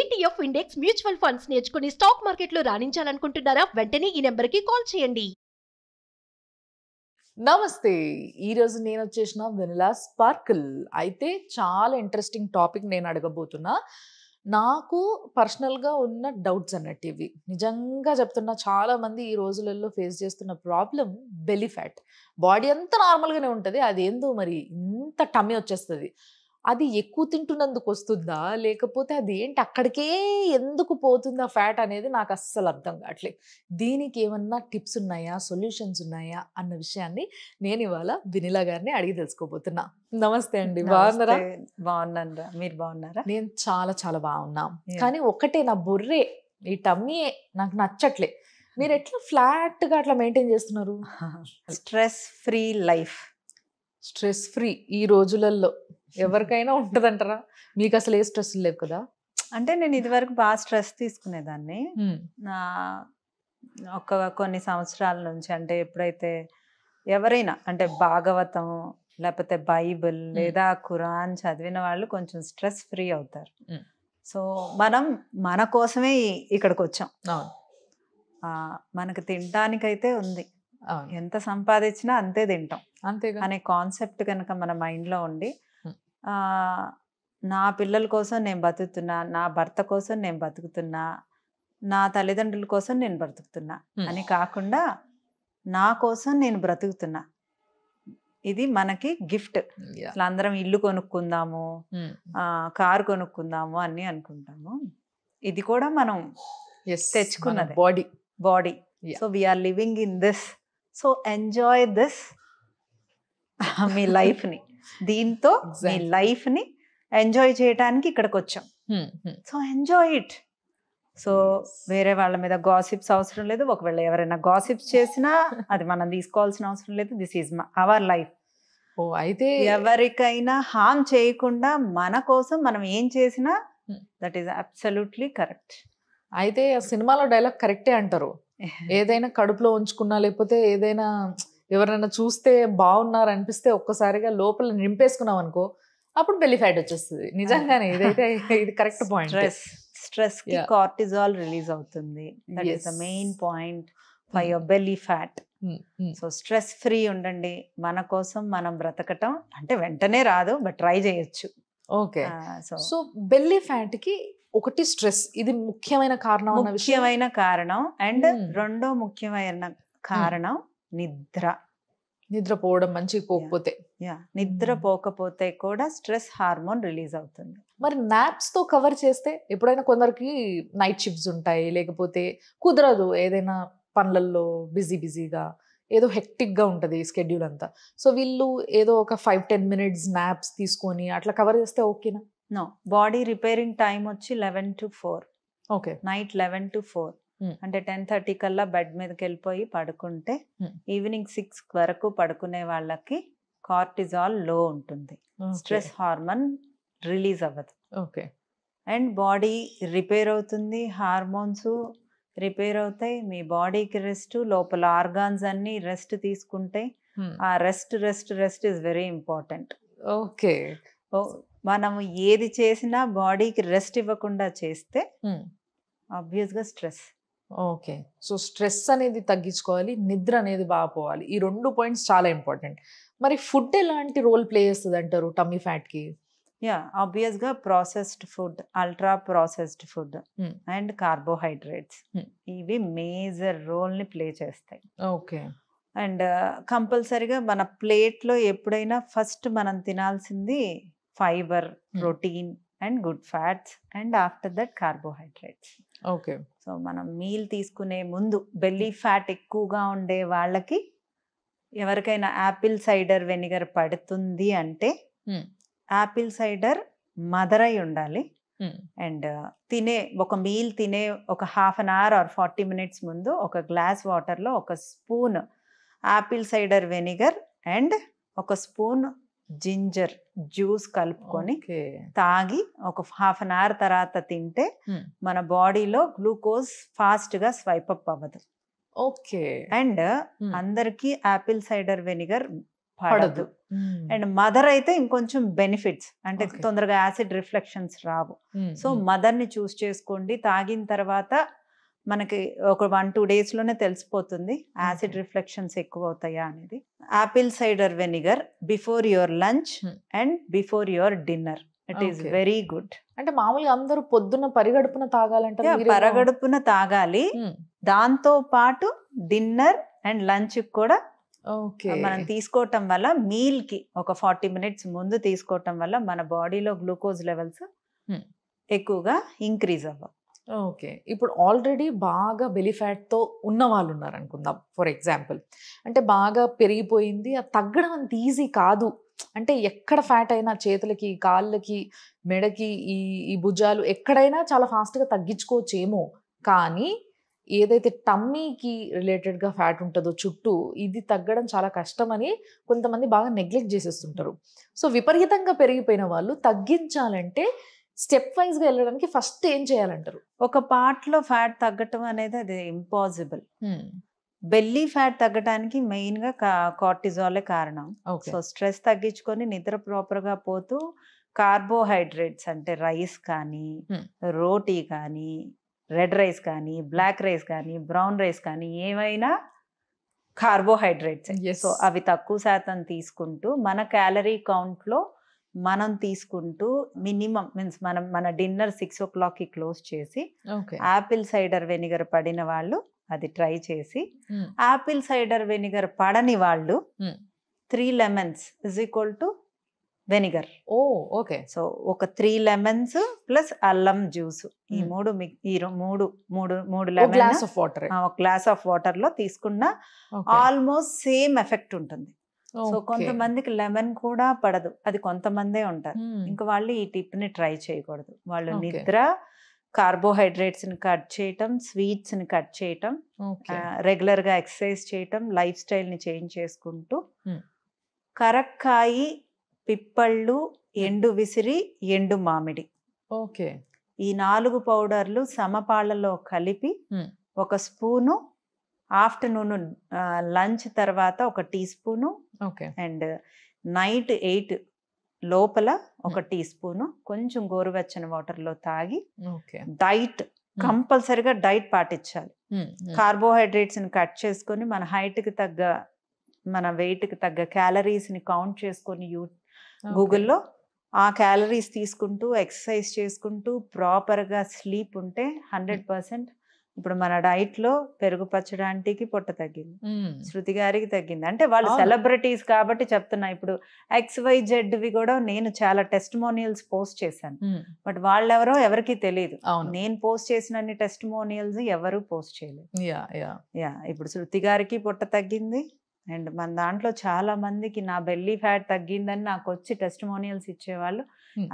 ETF index mutual funds నేర్చుకుని stock మార్కెట్లో రాణించాలనుకుంటున్నారా వెంటనే ఈ నెంబర్కి కాల్ చేయండి నమస్తే ఈరోజు నేను వచ్చేసిన వెనిలా స్పార్కిల్ అయితే చాలా ఇంట్రెస్టింగ్ టాపిక్ నేను అడగబోతున్నా నాకు పర్సనల్గా ఉన్న డౌట్స్ అన్నట్టు ఇవి నిజంగా చెప్తున్న చాలామంది ఈ రోజులలో ఫేస్ చేస్తున్న ప్రాబ్లం బెలీ బాడీ అంతా నార్మల్గానే ఉంటుంది అదేందో మరి ఇంత టమ్మి వచ్చేస్తుంది అది ఎక్కువ తింటున్నందుకు వస్తుందా లేకపోతే అది ఏంటి అక్కడికే ఎందుకు పోతుందా ఫ్యాట్ అనేది నాకు అస్సలు అర్థం కావట్లేదు దీనికి ఏమన్నా టిప్స్ ఉన్నాయా సొల్యూషన్స్ ఉన్నాయా అన్న విషయాన్ని నేను ఇవాళ వినిలా గారిని అడిగి తెలుసుకోబోతున్నా నమస్తే అండి బాగున్నారా బాగున్నారా మీరు బాగున్నారా నేను చాలా చాలా బాగున్నా కానీ ఒకటే నా బొర్రే ఈ టమ్మీయే నాకు నచ్చట్లే మీరు ఎట్లా ఫ్లాట్గా అట్లా మెయింటైన్ చేస్తున్నారు stress free life stress free ఈ రోజులలో ఎవరికైనా ఉంటదంటారా మీకు అసలు ఏ స్ట్రెస్ లేవు కదా అంటే నేను ఇదివరకు బాగా స్ట్రెస్ తీసుకునేదాన్ని నా ఒక కొన్ని సంవత్సరాల నుంచి అంటే ఎప్పుడైతే ఎవరైనా అంటే భాగవతం లేకపోతే బైబిల్ లేదా ఖురాన్ చదివిన వాళ్ళు కొంచెం స్ట్రెస్ ఫ్రీ అవుతారు సో మనం మన కోసమే ఇక్కడికి వచ్చాం మనకు తినడానికైతే ఉంది ఎంత సంపాదించినా అంతే తింటాం అంతే అనే కాన్సెప్ట్ కనుక మన మైండ్లో ఉండి నా పిల్లల కోసం నేను బతుకుతున్నా నా భర్త కోసం నేను బతుకుతున్నా నా తల్లిదండ్రుల కోసం నేను బ్రతుకుతున్నా అని కాకుండా నా కోసం నేను బ్రతుకుతున్నా ఇది మనకి గిఫ్ట్ అసలు అందరం ఇల్లు కొనుక్కుందాము కారు కొనుక్కుందాము అని అనుకుంటాము ఇది కూడా మనం తెచ్చుకున్నది body body so we are living in this so enjoy this మీ లైఫ్ని దీంతో మీ లైఫ్ ని ఎంజాయ్ చేయడానికి ఇక్కడికి వచ్చాం hmm, hmm. So enjoy it so వేరే వాళ్ళ మీద గాసిప్స్ అవసరం లేదు ఒకవేళ ఎవరైనా గాసిప్స్ చేసినా అది మనం తీసుకోవాల్సిన అవసరం లేదు దిస్ ఈజ్ అవర్ లైఫ్ ఓ అయితే ఎవరికైనా హామ్ చేయకుండా మన కోసం మనం ఏం చేసినా దట్ ఈస్ అబ్సల్యూట్లీ కరెక్ట్ అయితే సినిమాలో డైలాగ్ కరెక్టే అంటారు ఏదైనా కడుపులో ఉంచుకున్నా లేకపోతే ఏదైనా ఎవరైనా చూస్తే బాగున్నారు అనిపిస్తే ఒక్కసారిగా లోపల నింపేసుకున్నాం అనుకో అప్పుడు బెల్లి ఫ్యాట్ వచ్చేస్తుంది నిజంగానే ఇదైతే ఇది కరెక్ట్ పాయింట్ స్ట్రెస్ కి కార్టిజాల్ రిలీజ్ అవుతుంది that is the main point five belly fat so stress free ఉండండి మన కోసం మనం బ్రతకటం అంటే వెంటనే రాదు బట్ ట్రై చేయొచ్చు ఓకే సో బెల్లీ ఫ్యాట్ కి ఒకటి స్ట్రెస్ ఇది ముఖ్యమైన కారణం ముఖ్యమైన కారణం అండ్ hmm. రెండో ముఖ్యమైన hmm. కారణం నిద్ర నిద్రపోవడం మంచి పోకపోతే నిద్ర hmm. పోకపోతే కూడా స్ట్రెస్ హార్మోన్ రిలీజ్ అవుతుంది మరి నాప్స్ తో కవర్ చేస్తే ఎప్పుడైనా కొందరికి నైట్ షిఫ్ట్స్ ఉంటాయి లేకపోతే కుదరదు ఏదైనా పనులలో బిజీ బిజీగా ఏదో హెక్టిక్గా ఉంటుంది స్కెడ్యూల్ అంతా సో వీళ్ళు ఏదో ఒక ఫైవ్ టెన్ మినిట్స్ నాప్స్ తీసుకొని అట్లా కవర్ చేస్తే ఓకేనా నో బాడీ రిపేరింగ్ టైం వచ్చి eleven to four okay night eleven to four అంటే టెన్ థర్టీ కల్లా బెడ్ మీదకి వెళ్ళిపోయి పడుకుంటే ఈవినింగ్ సిక్స్ వరకు పడుకునే వాళ్ళకి కార్టిజాల్ లో ఉంటుంది స్ట్రెస్ హార్మోన్ రిలీజ్ అవ్వదు ఓకే అండ్ బాడీ రిపేర్ అవుతుంది హార్మోన్స్ రిపేర్ అవుతాయి మీ బాడీకి రెస్ట్ లోపల ఆర్గాన్స్ అన్ని రెస్ట్ తీసుకుంటే ఆ rest rest rest is very important okay మనం ఏది చేసినా బాడీకి రెస్ట్ ఇవ్వకుండా చేస్తే ఆబ్వియస్గా స్ట్రెస్ ఓకే సో స్ట్రెస్ అనేది తగ్గించుకోవాలి నిద్ర అనేది బాగా పోవాలి ఈ రెండు పాయింట్స్ చాలా ఇంపార్టెంట్ మరి ఫుడ్ ఎలాంటి రోల్ ప్లే చేస్తుంది అంటారు టమ్మీ ఫ్యాట్కి యా ఆబ్వియస్గా processed food ultra processed food and carbohydrates ఇవి మేజర్ రోల్ని ప్లే చేస్తాయి ఓకే అండ్ కంపల్సరీగా మన ప్లేట్లో ఎప్పుడైనా ఫస్ట్ మనం తినాల్సింది fibre protein and good fats and after that carbohydrates okay so మనం మీల్ తీసుకునే ముందు బెల్లీ ఫ్యాట్ ఎక్కువగా ఉండే వాళ్ళకి ఎవరికైనా యాపిల్ సైడర్ వెనిగర్ పడుతుంది అంటే యాపిల్ సైడర్ మదర్ అయి ఉండాలి అండ్ తినే ఒక మీల్ తినే ఒక half an hour or forty minutes ముందు ఒక గ్లాస్ వాటర్లో ఒక spoon apple cider vinegar and ఒక స్పూన్ జింజర్ జ్యూస్ కలుపుకొని తాగి ఒక హాఫ్ అన్ అవర్ తర్వాత తింటే మన బాడీలో గ్లూకోజ్ ఫాస్ట్ గా స్వైప్ అప్ అవ్వదు ఓకే అండ్ అందరికి ఆపిల్ సైడర్ వెనిగర్ పడదు అండ్ మదర్ అయితే ఇంకొంచెం బెనిఫిట్స్ అంటే తొందరగా యాసిడ్ రిఫ్లెక్షన్స్ రావు సో మదర్ ని చూస్ చేసుకోండి తాగిన తర్వాత మనకి ఒక వన్ టూ డేస్లోనే తెలిసిపోతుంది యాసిడ్ రిఫ్లెక్షన్స్ ఎక్కువ అవుతాయా అనేది apple cider vinegar before your lunch and before your dinner it is very good అంటే మామూలుగా అందరూ పొద్దున్న పరిగడుపున తాగాలంటే పరగడుపున తాగాలి hmm. దాంతో పాటు డిన్నర్ అండ్ లంచ్ కూడా మనం తీసుకోవటం వల్ల మీల్ కి ఒక ఫార్టీ మినిట్స్ ముందు తీసుకోవటం వల్ల మన బాడీలో గ్లూకోజ్ లెవెల్స్ ఎక్కువగా ఇంక్రీజ్ అవ్వవు ఓకే ఇప్పుడు ఆల్రెడీ బాగా బెలిఫ్యాట్తో ఉన్న వాళ్ళు ఉన్నారు ఫర్ ఎగ్జాంపుల్ అంటే బాగా పెరిగిపోయింది అది తగ్గడం అంత ఈజీ కాదు అంటే ఎక్కడ ఫ్యాట్ అయినా చేతులకి కాళ్ళకి మెడకి ఈ ఈ భుజాలు ఎక్కడైనా చాలా ఫాస్ట్గా తగ్గించుకోవచ్చేమో కానీ ఏదైతే టమ్మీకి రిలేటెడ్గా ఫ్యాట్ ఉంటుందో చుట్టూ ఇది తగ్గడం చాలా కష్టమని కొంతమంది బాగా నెగ్లెక్ట్ చేసేస్తుంటారు సో విపరీతంగా పెరిగిపోయిన వాళ్ళు తగ్గించాలంటే స్టెప్ వైజ్ గా వెళ్ళడానికి ఫస్ట్ ఏం చేయాలంటారు ఒక లో ఫ్యాట్ తగ్గటం అనేది అది ఇంపాసిబుల్ బెల్లీ ఫ్యాట్ తగ్గడానికి మెయిన్ గా కార్టిజాలే కారణం సో స్ట్రెస్ తగ్గించుకొని నిద్ర ప్రాపర్ గా పోతూ కార్బోహైడ్రేట్స్ అంటే రైస్ కానీ రోటీ కానీ రెడ్ రైస్ కానీ బ్లాక్ రైస్ కానీ బ్రౌన్ రైస్ కానీ ఏమైనా కార్బోహైడ్రేట్స్ సో అవి తక్కువ శాతం తీసుకుంటూ మన క్యాలరీ కౌంట్లో మనం తీసుకుంటూ మినిమం మీన్స్ మనం మన డిన్నర్ సిక్స్ ఓ క్లాక్కి క్లోజ్ చేసి యాపిల్ సైడర్ వెనిగర్ పడిన వాళ్ళు అది ట్రై చేసి యాపిల్ సైడర్ వెనిగర్ పడని వాళ్ళు three lemons is equal to vinegar oh okay so ఒక త్రీ లెమన్స్ ప్లస్ అల్లం జ్యూస్ ఈ మూడు ఈ మూడు మూడు మూడు లెమన్ గ్లాస్ ఆఫ్ వాటర్ ఒక గ్లాస్ ఆఫ్ వాటర్ లో తీసుకున్న ఆల్మోస్ట్ సేమ్ ఎఫెక్ట్ ఉంటుంది సో కొంతమందికి లెమన్ కూడా పడదు అది కొంతమందే ఉంటారు ఇంకా వాళ్ళు ఈ టిప్ ని ట్రై చేయకూడదు వాళ్ళు నిద్ర కార్బోహైడ్రేట్స్ ని కట్ చేయటం స్వీట్స్ ని కట్ చేయటం రెగ్యులర్ గా ఎక్సర్సైజ్ చేయటం లైఫ్ స్టైల్ ని చేంజ్ చేసుకుంటూ కరక్కాయి పిప్పళ్ళు ఎండు విసిరి ఎండు మామిడి ఓకే ఈ నాలుగు పౌడర్లు సమపాళ్ళలో కలిపి ఒక స్పూను ఆఫ్టర్నూన్ లంచ్ తర్వాత ఒక teaspoon and night eight లోపల ఒక టీ స్పూన్ కొంచెం గోరువెచ్చని వాటర్లో తాగి డైట్ కంపల్సరిగా డైట్ పాటించాలి కార్బోహైడ్రేట్స్ని కట్ చేసుకొని మన హైట్కి తగ్గ మన వెయిట్కి తగ్గ క్యాలరీస్ని కౌంట్ చేసుకొని యూ గూగుల్లో ఆ క్యాలరీస్ తీసుకుంటూ ఎక్సర్సైజ్ చేసుకుంటూ ప్రాపర్గా స్లీప్ ఉంటే హండ్రెడ్ పర్సెంట్ ఇప్పుడు మన డైట్ లో పెరుగు పచ్చడానికి పొట్ట తగ్గింది శృతి గారికి తగ్గింది అంటే వాళ్ళు సెలబ్రిటీస్ కాబట్టి చెప్తున్నా ఇప్పుడు ఎక్స్ వై జెడ్ వి కూడా నేను చాలా టెస్ట్ మోనియల్స్ పోస్ట్ చేశాను బట్ వాళ్ళెవరో ఎవరికి తెలియదు నేను పోస్ట్ చేసిన అన్ని టెస్ట్ మోనియల్స్ ఎవరు పోస్ట్ చేయలేదు యా ఇప్పుడు శృతి గారికి పొట్ట తగ్గింది అండ్ మన దాంట్లో చాలా మందికి నా బెల్లీ ఫ్యాట్ తగ్గిందని నాకు వచ్చి టెస్ట్ మోనియల్స్ ఇచ్చేవాళ్ళు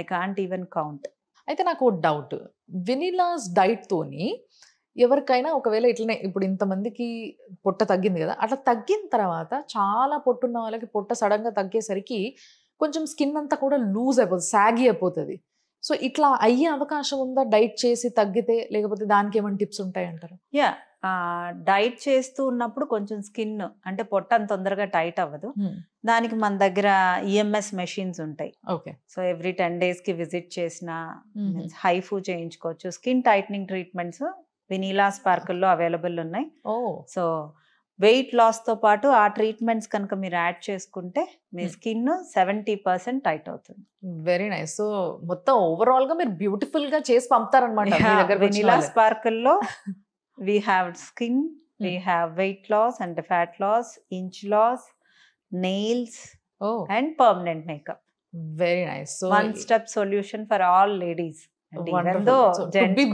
ఐ కాంట్ ఈవెన్ కౌంట్ అయితే నాకు డౌట్ వెనిలాస్ డైట్ తోని ఎవరికైనా ఒకవేళ ఇట్లనే ఇప్పుడు ఇంతమందికి పొట్ట తగ్గింది కదా అట్లా తగ్గిన తర్వాత చాలా పొట్టు ఉన్న వాళ్ళకి పొట్ట సడన్గా తగ్గేసరికి కొంచెం స్కిన్ అంతా కూడా లూజ్ అయిపోతుంది సాగి అయిపోతుంది సో ఇట్లా అయ్యే అవకాశం ఉందా డైట్ చేసి తగ్గితే లేకపోతే దానికి ఏమైనా టిప్స్ ఉంటాయంటారు యా డైట్ చేస్తూ ఉన్నప్పుడు కొంచెం స్కిన్ అంటే పొట్ట అంత తొందరగా టైట్ అవ్వదు దానికి మన దగ్గర ఈఎంఎస్ e మెషిన్స్ ఉంటాయి okay so every ten days కి విజిట్ చేసిన హైఫూ చేయించుకోవచ్చు స్కిన్ టైట్నింగ్ ట్రీట్మెంట్స్ వెనీలా స్పార్కుల్లో అవైలబుల్ ఉన్నాయి సో వెయిట్ లాస్తో పాటు ఆ ట్రీట్మెంట్స్ కనుక మీరు యాడ్ చేసుకుంటే మీ స్కిన్ సెవెంటీ పర్సెంట్ టైట్ అవుతుంది వెరీ నైస్ సో మొత్తం ఓవరాల్ గా మీరు బ్యూటిఫుల్ గా చేసి పంపుతారనమాట వెనీలా స్పార్కుల్లో లో we have skin we have weight loss and fat loss inch loss nails and permanent makeup very nice one step solution for all ladies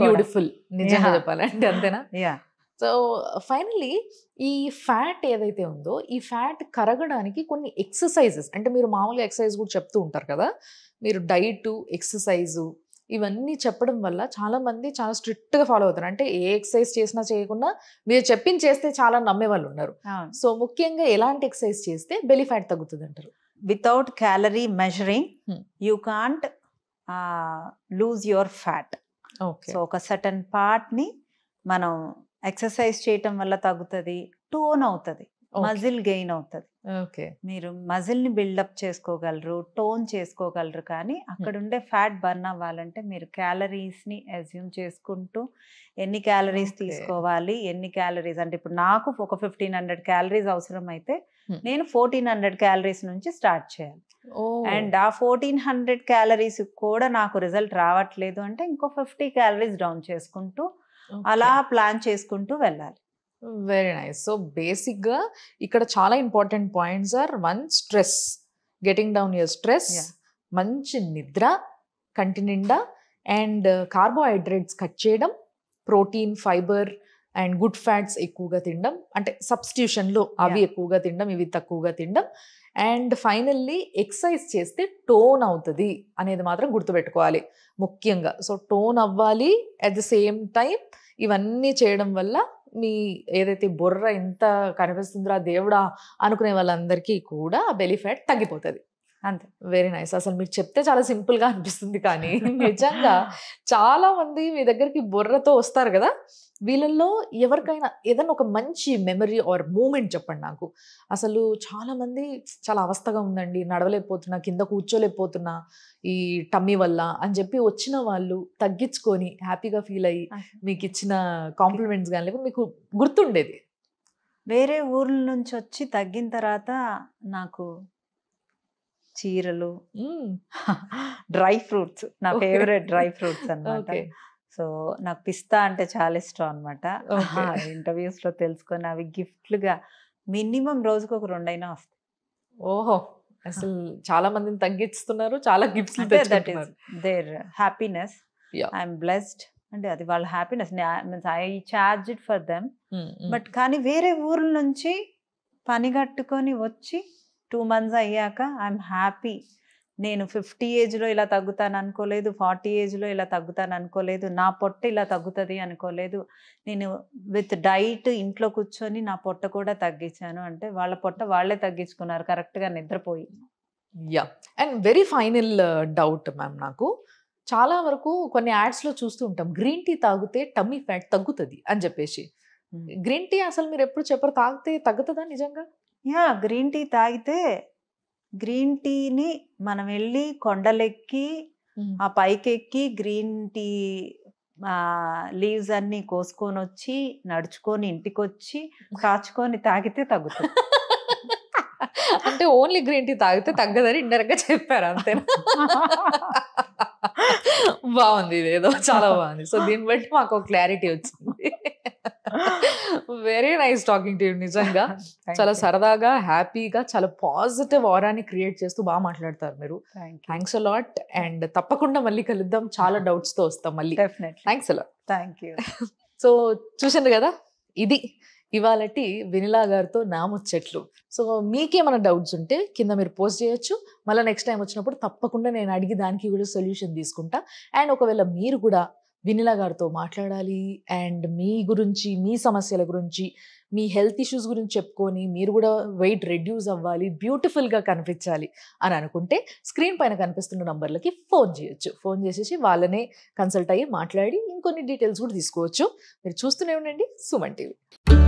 beautiful నిజంగా చెప్పాలంటే అంతేనా యా సో ఫైనల్లీ ఈ ఫ్యాట్ ఏదైతే ఉందో ఈ ఫ్యాట్ కరగడానికి కొన్ని ఎక్సర్సైజెస్ అంటే మీరు మామూలుగా ఎక్సర్సైజ్ కూడా చెప్తూ ఉంటారు కదా మీరు డైట్ ఎక్సర్సైజు ఇవన్నీ చెప్పడం వల్ల చాలా మంది చాలా స్ట్రిక్ట్ గా ఫాలో అవుతారు అంటే ఏ ఎక్సర్సైజ్ చేసినా చేయకుండా మీరు చెప్పింది చేస్తే చాలా నమ్మే వాళ్ళు ఉన్నారు సో ముఖ్యంగా ఎలాంటి ఎక్సర్సైజ్ చేస్తే బెలి ఫ్యాట్ తగ్గుతుంది అంటారు without calorie measuring you can't lose your fat so ఒక సటన్ పార్ట్ని మనం ఎక్సర్సైజ్ చేయటం వల్ల తగ్గుతుంది టోన్ అవుతుంది మజిల్ గెయిన్ అవుతుంది మీరు మజిల్ ని బిల్డప్ చేసుకోగలరు టోన్ చేసుకోగలరు కానీ hmm. అక్కడ ఉండే ఫ్యాట్ బర్న్ అవ్వాలంటే మీరు క్యాలరీస్ ని అజ్యూమ్ చేసుకుంటూ ఎన్ని క్యాలరీస్ తీసుకోవాలి ఎన్ని క్యాలరీస్ అంటే ఇప్పుడు నాకు ఒక ఫిఫ్టీన్ హండ్రెడ్ క్యాలరీస్ అవసరం అయితే నేను ఫోర్టీన్ హండ్రెడ్ క్యాలరీస్ నుంచి స్టార్ట్ చేయాలి అండ్ ఆ ఫోర్టీన్ హండ్రెడ్ క్యాలరీస్ కూడా నాకు రిజల్ట్ రావట్లేదు అంటే ఇంకో ఫిఫ్టీ క్యాలరీస్ డౌన్ చేసుకుంటూ అలా ప్లాన్ చేసుకుంటూ వెళ్ళాలి వెరీ నైస్ సో బేసిక్గా ఇక్కడ చాలా important points are one stress getting down your stress మంచి నిద్ర కంటి నిండా అండ్ కార్బోహైడ్రేట్స్ కట్ చేయడం protein fibre and good fats ఎక్కువగా తినడం అంటే సబ్స్టిట్యూషన్లో అవి ఎక్కువగా తినడం ఇవి తక్కువగా తినడం అండ్ ఫైనల్లీ ఎక్సర్సైజ్ చేస్తే టోన్ అవుతుంది అనేది మాత్రం గుర్తుపెట్టుకోవాలి ముఖ్యంగా సో టోన్ అవ్వాలి అట్ ద సేమ్ టైం ఇవన్నీ చేయడం వల్ల మీ ఏదైతే బొర్ర ఎంత కనిపిస్తుందో దేవుడా అనుకునే వాళ్ళందరికీ కూడా బెలీ ఫ్యాట్ తగ్గిపోతుంది అంతే వెరీ నైస్ అసలు మీరు చెప్తే చాలా సింపుల్గా అనిపిస్తుంది కానీ నిజంగా చాలా మంది మీ దగ్గరికి బుర్రతో వస్తారు కదా వీళ్ళల్లో ఎవరికైనా ఏదైనా ఒక మంచి మెమరీ ఆర్ మూమెంట్ చెప్పండి నాకు అసలు చాలామంది చాలా అవస్థగా ఉందండి నడవలేకపోతున్నా కింద కూర్చోలేకపోతున్నా ఈ టమ్మీ వల్ల అని చెప్పి వచ్చిన వాళ్ళు తగ్గించుకొని హ్యాపీగా ఫీల్ అయ్యి మీకు ఇచ్చిన కాంప్లిమెంట్స్ కానీ లేకపోతే మీకు గుర్తుండేది వేరే ఊర్ల నుంచి వచ్చి తగ్గిన తర్వాత నాకు చీరలు డ్రై ఫ్రూట్స్ నా ఫేవరెట్ డ్రై ఫ్రూట్స్ అనమాట సో నాకు పిస్తా అంటే చాలా ఇష్టం అనమాట ఇంటర్వ్యూస్లో తెలుసుకొని అవి గిఫ్ట్లుగా మినిమం రోజుకు ఒక రెండైనా వస్తాయి ఓహో అసలు చాలా మందిని తగ్గిస్తున్నారు చాలా gifts that is their happiness I'm blessed అంటే అది వాళ్ళ happiness means I charge it for them but కానీ వేరే ఊర్ల నుంచి పని కట్టుకొని వచ్చి టూ మంత్స్ అయ్యాక ఐఎమ్ హ్యాపీ నేను ఫిఫ్టీ ఏజ్లో ఇలా తగ్గుతాను అనుకోలేదు ఫార్టీ ఏజ్లో ఇలా తగ్గుతాను అనుకోలేదు నా పొట్ట ఇలా తగ్గుతుంది అనుకోలేదు నేను విత్ డైట్ ఇంట్లో కూర్చొని నా పొట్ట కూడా తగ్గించాను అంటే వాళ్ళ పొట్ట వాళ్ళే తగ్గించుకున్నారు కరెక్ట్గా నిద్రపోయి yeah and very final doubt ma'am నాకు చాలా వరకు కొన్ని యాడ్స్లో చూస్తూ ఉంటాం గ్రీన్ టీ తాగితే టమ్మీ ఫ్యాట్ తగ్గుతుంది అని చెప్పేసి గ్రీన్ టీ అసలు మీరు ఎప్పుడు చెప్పరు తాగితే తగ్గుతుందా నిజంగా యా గ్రీన్ టీ తాగితే గ్రీన్ టీని మనం వెళ్ళి కొండలెక్కి ఆ పైకెక్కి గ్రీన్ టీ లీవ్స్ అన్ని కోసుకొని వచ్చి నడుచుకొని ఇంటికి వచ్చి కాచుకొని తాగితే తగ్గుతుంది అంటే ఓన్లీ గ్రీన్ టీ తాగితే తగ్గదని ఇండరగా చెప్పారు అంతేనా బాగుంది ఇదేదో చాలా బాగుంది సో దీన్ని బట్టి మాకు క్లారిటీ వచ్చింది వెరీ నైస్ టాకింగ్ టు నిజంగా చాలా సరదాగా హ్యాపీగా చాలా పాజిటివ్ ఆరాన్ని క్రియేట్ చేస్తూ బాగా మాట్లాడతారు మీరు థ్యాంక్స్ అలాట్ అండ్ తప్పకుండా మళ్ళీ కలుద్దాం చాలా డౌట్స్ తో వస్తాం మళ్ళీ thanks a lot thank you so చూసారు కదా ఇది ఇవాళటి వెనిలా గారితో నా ముచ్చట్లు సో మీకేమైనా డౌట్స్ ఉంటే కింద మీరు పోస్ట్ చేయొచ్చు మళ్ళీ నెక్స్ట్ టైం వచ్చినప్పుడు తప్పకుండా నేను అడిగి దానికి కూడా సొల్యూషన్ తీసుకుంటా అండ్ ఒకవేళ మీరు కూడా వినిల గారితో మాట్లాడాలి అండ్ మీ గురించి మీ సమస్యల గురించి మీ హెల్త్ ఇష్యూస్ గురించి చెప్పుకొని మీరు కూడా వెయిట్ రెడ్యూస్ అవ్వాలి బ్యూటిఫుల్గా కనిపించాలి అని అనుకుంటే స్క్రీన్ పైన కనిపిస్తున్న నంబర్లకి ఫోన్ చేయొచ్చు ఫోన్ చేసేసి వాళ్ళనే కన్సల్ట్ అయ్యి మాట్లాడి ఇంకొన్ని డీటెయిల్స్ కూడా తీసుకోవచ్చు మీరు చూస్తూనే ఉండండి సుమన్ టీవీ